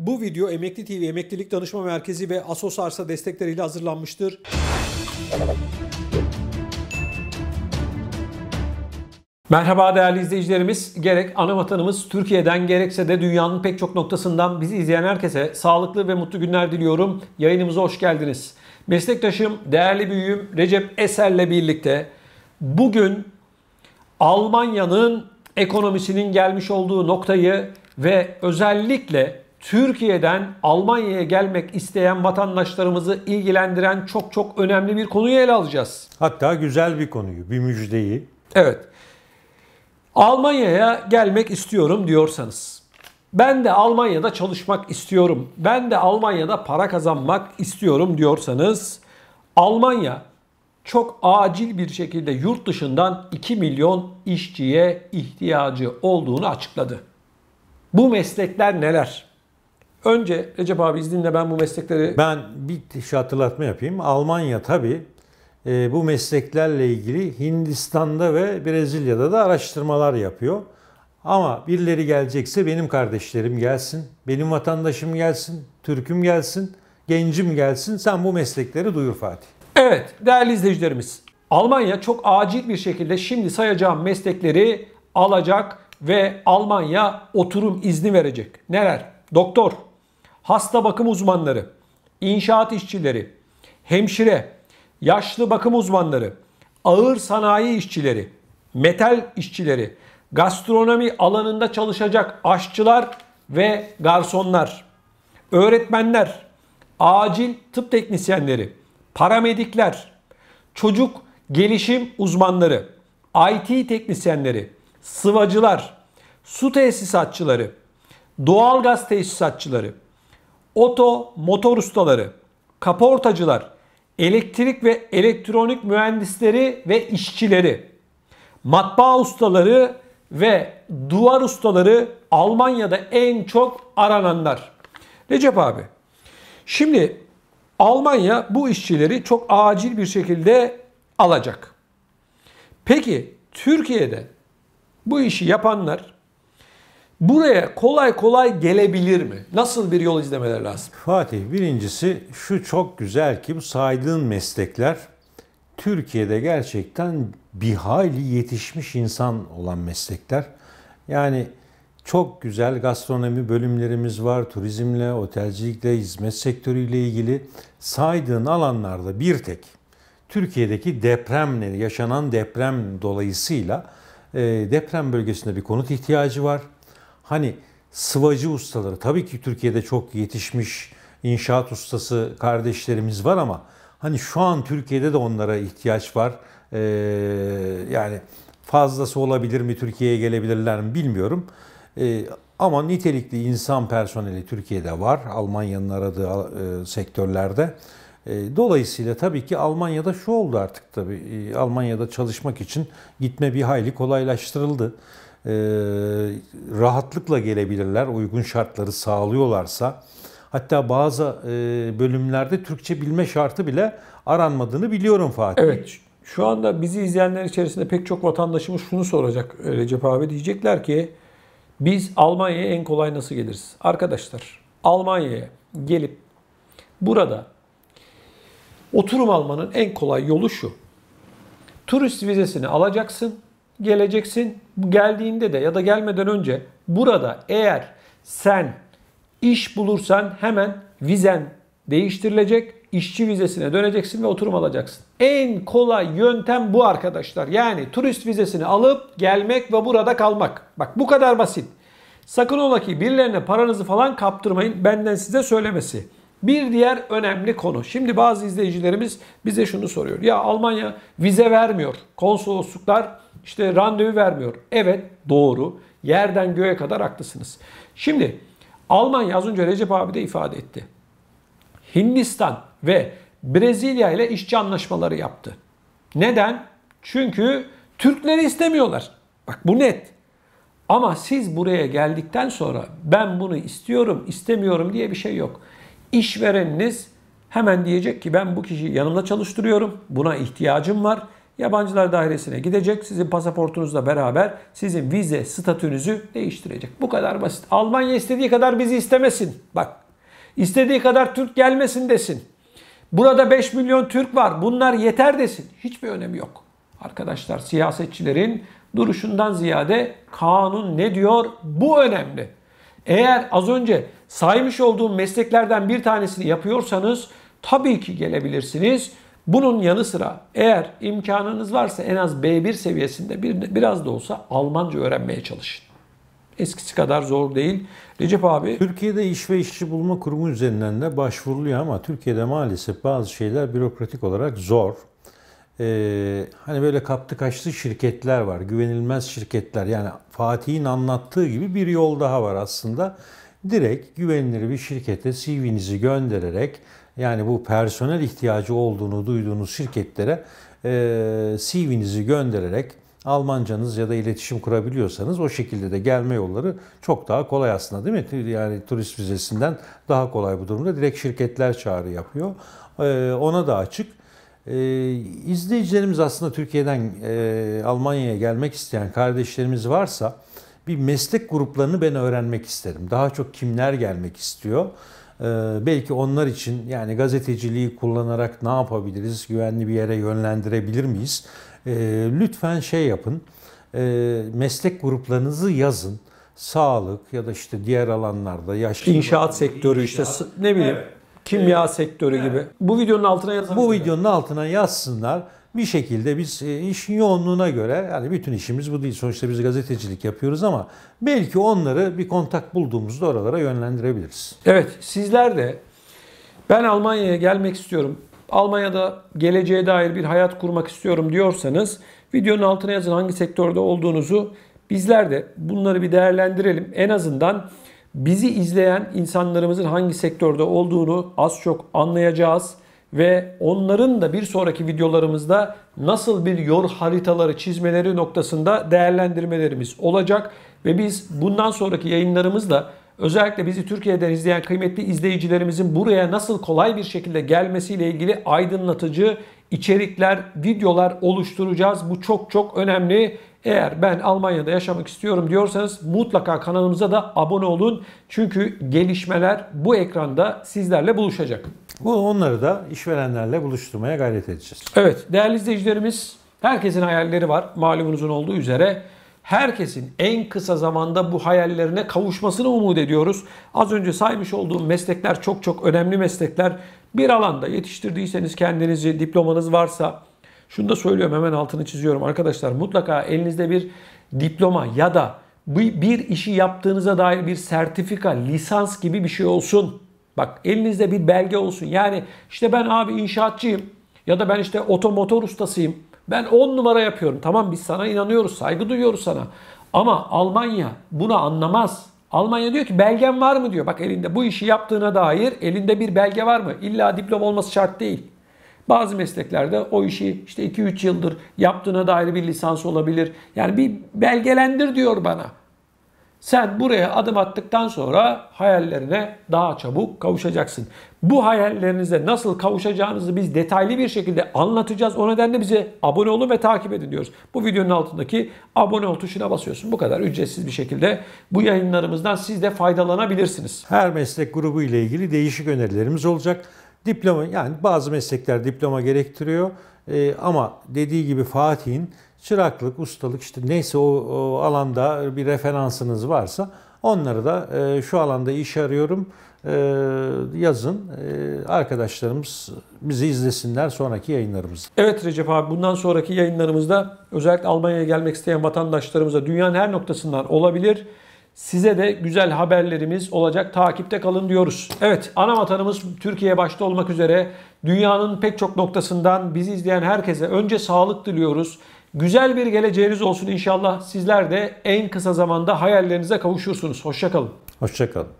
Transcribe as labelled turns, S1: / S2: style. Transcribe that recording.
S1: Bu video Emekli TV Emeklilik Danışma Merkezi ve Asosarsa destekleriyle hazırlanmıştır. Merhaba değerli izleyicilerimiz. Gerek ana vatanımız Türkiye'den gerekse de dünyanın pek çok noktasından bizi izleyen herkese sağlıklı ve mutlu günler diliyorum. Yayınımıza hoş geldiniz. Meslektaşım, değerli büyüğüm Recep Eser'le birlikte bugün Almanya'nın ekonomisinin gelmiş olduğu noktayı ve özellikle Türkiye'den Almanya'ya gelmek isteyen vatandaşlarımızı ilgilendiren çok çok önemli bir konuyu ele alacağız. Hatta güzel bir konuyu, bir müjdeyi. Evet. Almanya'ya gelmek istiyorum diyorsanız. Ben de Almanya'da çalışmak istiyorum. Ben de Almanya'da para kazanmak istiyorum diyorsanız Almanya çok acil bir şekilde yurt dışından 2 milyon işçiye ihtiyacı olduğunu açıkladı. Bu meslekler neler? Önce Recep abi izninle ben bu meslekleri... Ben bir şey hatırlatma yapayım. Almanya tabii
S2: e, bu mesleklerle ilgili Hindistan'da ve Brezilya'da da araştırmalar yapıyor. Ama birileri gelecekse benim kardeşlerim gelsin, benim vatandaşım gelsin, Türk'üm gelsin, gencim gelsin. Sen bu meslekleri duyur Fatih.
S1: Evet değerli izleyicilerimiz. Almanya çok acil bir şekilde şimdi sayacağım meslekleri alacak ve Almanya oturum izni verecek. Neler? Doktor, hasta bakım uzmanları, inşaat işçileri, hemşire, yaşlı bakım uzmanları, ağır sanayi işçileri, metal işçileri, gastronomi alanında çalışacak aşçılar ve garsonlar, öğretmenler, acil tıp teknisyenleri, paramedikler, çocuk gelişim uzmanları, IT teknisyenleri, sıvacılar, su tesisatçıları, doğal gaz tesisatçıları, oto, motor ustaları, kaportacılar, elektrik ve elektronik mühendisleri ve işçileri, matbaa ustaları ve duvar ustaları Almanya'da en çok arananlar. Recep abi, şimdi Almanya bu işçileri çok acil bir şekilde alacak. Peki Türkiye'de bu işi yapanlar buraya kolay kolay gelebilir mi? Nasıl bir yol izlemeler lazım? Fatih birincisi şu çok güzel ki bu saydığın meslekler
S2: Türkiye'de gerçekten bir hayli yetişmiş insan olan meslekler. Yani çok güzel gastronomi bölümlerimiz var. Turizmle, otelcilikle, hizmet sektörüyle ilgili saydığın alanlarda bir tek Türkiye'deki depremle, yaşanan deprem dolayısıyla e, deprem bölgesinde bir konut ihtiyacı var. Hani sıvacı ustaları tabii ki Türkiye'de çok yetişmiş inşaat ustası kardeşlerimiz var ama hani şu an Türkiye'de de onlara ihtiyaç var. Ee, yani fazlası olabilir mi Türkiye'ye gelebilirler mi bilmiyorum. Ee, ama nitelikli insan personeli Türkiye'de var. Almanya'nın aradığı e, sektörlerde. Ee, dolayısıyla tabii ki Almanya'da şu oldu artık tabii. Ee, Almanya'da çalışmak için gitme bir hayli kolaylaştırıldı. E, rahatlıkla gelebilirler uygun şartları sağlıyorlarsa. Hatta bazı e, bölümlerde Türkçe bilme şartı bile aranmadığını
S1: biliyorum Fatih. Evet. Şu anda bizi izleyenler içerisinde pek çok vatandaşımız şunu soracak e, Recep abi. Diyecekler ki biz Almanya'ya en kolay nasıl geliriz? Arkadaşlar Almanya'ya gelip burada oturum almanın en kolay yolu şu. Turist vizesini alacaksın geleceksin. Geldiğinde de ya da gelmeden önce burada eğer sen iş bulursan hemen vizen değiştirilecek. İşçi vizesine döneceksin ve oturum alacaksın. En kolay yöntem bu arkadaşlar. Yani turist vizesini alıp gelmek ve burada kalmak. Bak bu kadar basit. Sakın ola ki birilerine paranızı falan kaptırmayın. Benden size söylemesi. Bir diğer önemli konu. Şimdi bazı izleyicilerimiz bize şunu soruyor. Ya Almanya vize vermiyor. Konsolosluklar işte randevu vermiyor. Evet doğru. Yerden göğe kadar haklısınız. Şimdi Almanya az önce Recep abi de ifade etti. Hindistan ve Brezilya ile işçi anlaşmaları yaptı. Neden? Çünkü Türkleri istemiyorlar. Bak bu net. Ama siz buraya geldikten sonra ben bunu istiyorum, istemiyorum diye bir şey yok. İşvereniniz hemen diyecek ki ben bu kişiyi yanımda çalıştırıyorum. Buna ihtiyacım var Yabancılar dairesine gidecek. Sizin pasaportunuzla beraber sizin vize statünüzü değiştirecek. Bu kadar basit. Almanya istediği kadar bizi istemesin. Bak. İstediği kadar Türk gelmesin desin. Burada 5 milyon Türk var. Bunlar yeter desin. Hiçbir önemi yok. Arkadaşlar siyasetçilerin duruşundan ziyade kanun ne diyor? Bu önemli. Eğer az önce saymış olduğum mesleklerden bir tanesini yapıyorsanız tabii ki gelebilirsiniz. Bunun yanı sıra eğer imkanınız varsa en az B1 seviyesinde bir, biraz da olsa Almanca öğrenmeye çalışın. Eskisi kadar zor değil. Recep abi... Türkiye'de iş ve işçi
S2: bulma kurumu üzerinden de başvuruluyor ama Türkiye'de maalesef bazı şeyler bürokratik olarak zor. Ee, hani böyle kaptı kaçtı şirketler var, güvenilmez şirketler. Yani Fatih'in anlattığı gibi bir yol daha var aslında. Direkt güvenilir bir şirkete CV'nizi göndererek yani bu personel ihtiyacı olduğunu duyduğunuz şirketlere e, CV'nizi göndererek Almancanız ya da iletişim kurabiliyorsanız o şekilde de gelme yolları çok daha kolay aslında değil mi? Yani turist vizesinden daha kolay bu durumda. Direkt şirketler çağrı yapıyor. E, ona da açık. Ee, izleyicilerimiz aslında Türkiye'den e, Almanya'ya gelmek isteyen kardeşlerimiz varsa bir meslek gruplarını ben öğrenmek isterim. Daha çok kimler gelmek istiyor? Ee, belki onlar için yani gazeteciliği kullanarak ne yapabiliriz, güvenli bir yere yönlendirebilir miyiz? Ee, lütfen şey yapın, ee, meslek gruplarınızı yazın. Sağlık ya da işte diğer alanlarda yaşlı inşaat sektörü işte ne bileyim evet.
S1: kimya evet. sektörü evet. gibi. Bu videonun altına yazabilirler. Bu videonun altına
S2: yazsınlar bir şekilde biz e, işin yoğunluğuna göre yani bütün işimiz bu değil. Sonuçta biz gazetecilik yapıyoruz ama belki onları bir kontak bulduğumuzda oralara yönlendirebiliriz. Evet
S1: sizler de ben Almanya'ya gelmek istiyorum. Almanya'da geleceğe dair bir hayat kurmak istiyorum diyorsanız videonun altına yazın hangi sektörde olduğunuzu bizler de bunları bir değerlendirelim. En azından bizi izleyen insanlarımızın hangi sektörde olduğunu az çok anlayacağız ve onların da bir sonraki videolarımızda nasıl bir yol haritaları çizmeleri noktasında değerlendirmelerimiz olacak ve biz bundan sonraki yayınlarımızla özellikle bizi Türkiye'den izleyen kıymetli izleyicilerimizin buraya nasıl kolay bir şekilde gelmesiyle ilgili aydınlatıcı içerikler, videolar oluşturacağız. Bu çok çok önemli eğer ben Almanya'da yaşamak istiyorum diyorsanız mutlaka kanalımıza da abone olun. Çünkü gelişmeler bu ekranda sizlerle buluşacak.
S2: Bu onları da işverenlerle buluşturmaya gayret edeceğiz.
S1: Evet değerli izleyicilerimiz herkesin hayalleri var malumunuzun olduğu üzere. Herkesin en kısa zamanda bu hayallerine kavuşmasını umut ediyoruz. Az önce saymış olduğum meslekler çok çok önemli meslekler. Bir alanda yetiştirdiyseniz kendinizi, diplomanız varsa, şunu da söylüyorum hemen altını çiziyorum. Arkadaşlar mutlaka elinizde bir diploma ya da bir işi yaptığınıza dair bir sertifika, lisans gibi bir şey olsun. Bak elinizde bir belge olsun. Yani işte ben abi inşaatçıyım ya da ben işte otomotor ustasıyım. Ben 10 numara yapıyorum. Tamam biz sana inanıyoruz, saygı duyuyoruz sana. Ama Almanya bunu anlamaz. Almanya diyor ki belgen var mı diyor. Bak elinde bu işi yaptığına dair elinde bir belge var mı? İlla diploma olması şart değil. Bazı mesleklerde o işi işte 2-3 yıldır yaptığına dair bir lisans olabilir. Yani bir belgelendir diyor bana. Sen buraya adım attıktan sonra hayallerine daha çabuk kavuşacaksın. Bu hayallerinize nasıl kavuşacağınızı biz detaylı bir şekilde anlatacağız. O nedenle bize abone olun ve takip edin diyoruz. Bu videonun altındaki abone ol tuşuna basıyorsun. Bu kadar ücretsiz bir şekilde bu yayınlarımızdan siz de faydalanabilirsiniz. Her meslek grubu
S2: ile ilgili değişik önerilerimiz olacak. Diploma yani bazı meslekler diploma gerektiriyor e, ama dediği gibi Fatih'in çıraklık, ustalık işte neyse o, o alanda bir referansınız varsa onları da e, şu alanda iş arıyorum e, yazın e, arkadaşlarımız bizi izlesinler sonraki yayınlarımızda.
S1: Evet Recep abi bundan sonraki yayınlarımızda özellikle Almanya'ya gelmek isteyen vatandaşlarımıza dünyanın her noktasından olabilir Size de güzel haberlerimiz olacak. Takipte kalın diyoruz. Evet ana vatanımız Türkiye başta olmak üzere dünyanın pek çok noktasından bizi izleyen herkese önce sağlık diliyoruz. Güzel bir geleceğiniz olsun inşallah. Sizler de en kısa zamanda hayallerinize kavuşursunuz. Hoşçakalın.
S2: Hoşçakalın.